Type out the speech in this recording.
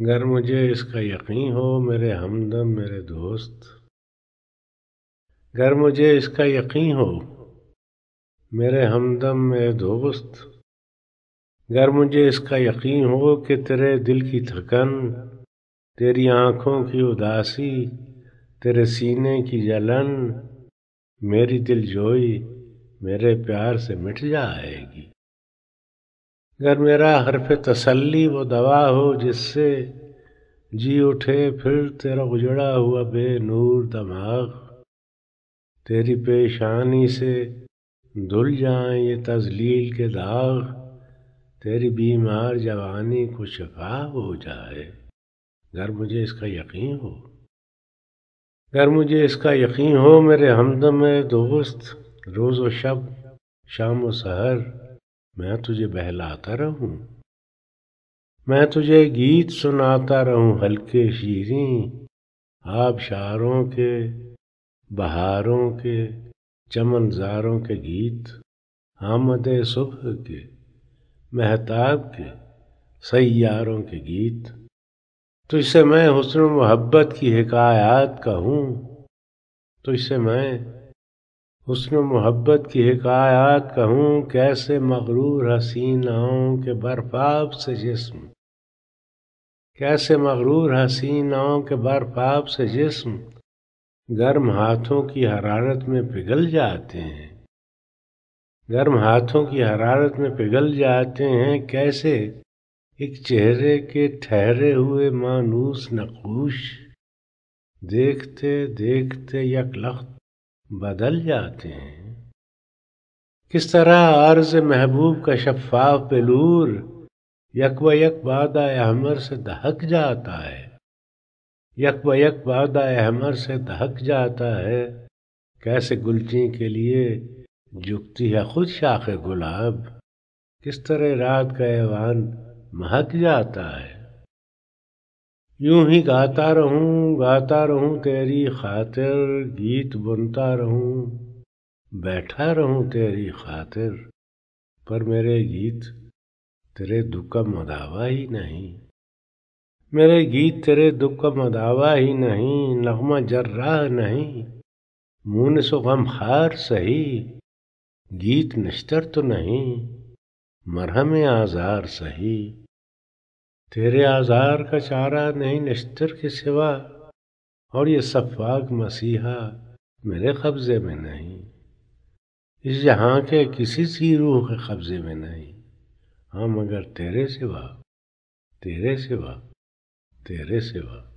गर मुझे इसका यकीन हो मेरे हमदम मेरे दोस्त गर मुझे इसका यकीन हो मेरे हमदम मेरे दोस्त गर मुझे इसका यकीन हो कि तेरे दिल की थकन तेरी आँखों की उदासी तेरे सीने की जलन मेरी दिलजोई मेरे प्यार से मिट जाएगी अगर मेरा हरफ तसल्ली वो दवा हो जिससे जी उठे फिर तेरा उजड़ा हुआ बेनूर दमाग तेरी पेशानी से धुल जाए ये तजलील के दाग तेरी बीमार जवानी को शफा हो जाए अगर मुझे इसका यकीन हो अगर मुझे इसका यकीन हो मेरे हमदम दोस्त रोज़ व शब शाम व सहर मैं तुझे बहलाता रहूं मैं तुझे गीत सुनाता रहूं हल्के शीरी आबशारों के बहारों के चमनजारों के गीत आमद सुबह के महताब के सैारों के गीत तुझसे मैं हुसन मोहब्बत की हकायात कहूँ तो तुझसे मैं उसने मोहब्बत की हकायात कहूँ कैसे मगरूर हसीनाओं के बर्फाप से जिस्म कैसे मगरूर हसीनाओं के बर्फाप से जिस्म गर्म हाथों की हरारत में पिघल जाते हैं गर्म हाथों की हरारत में पिघल जाते हैं कैसे एक चेहरे के ठहरे हुए मानूस नकूश देखते देखते यकलख्त बदल जाते हैं किस तरह आर्ज महबूब का शफाफ पेलूर यक व यक बाद अहमर से दहक जाता है यक व यक बाद अहमर से दहक जाता है कैसे गुलची के लिए झुकती है खुद शाख गुलाब किस तरह रात का एवान महक जाता है यूं ही गाता रहूं गाता रहूं तेरी खातिर गीत बुनता रहूं बैठा रहूं तेरी खातिर पर मेरे गीत तेरे दुख का मदावा ही नहीं मेरे गीत तेरे दुख का मदावा ही नहीं नगमा जर्राह नहीं मुन सो हार सही गीत निस्तर तो नहीं मरहम आज़ार सही तेरे आजार का चारा नहीं निस्तर के सिवा और ये सफाक मसीहा मेरे कब्जे में नहीं इस जहाँ के किसी सी रूह के कब्जे में नहीं हाँ मगर तेरे सिवा तेरे सिवा तेरे सिवा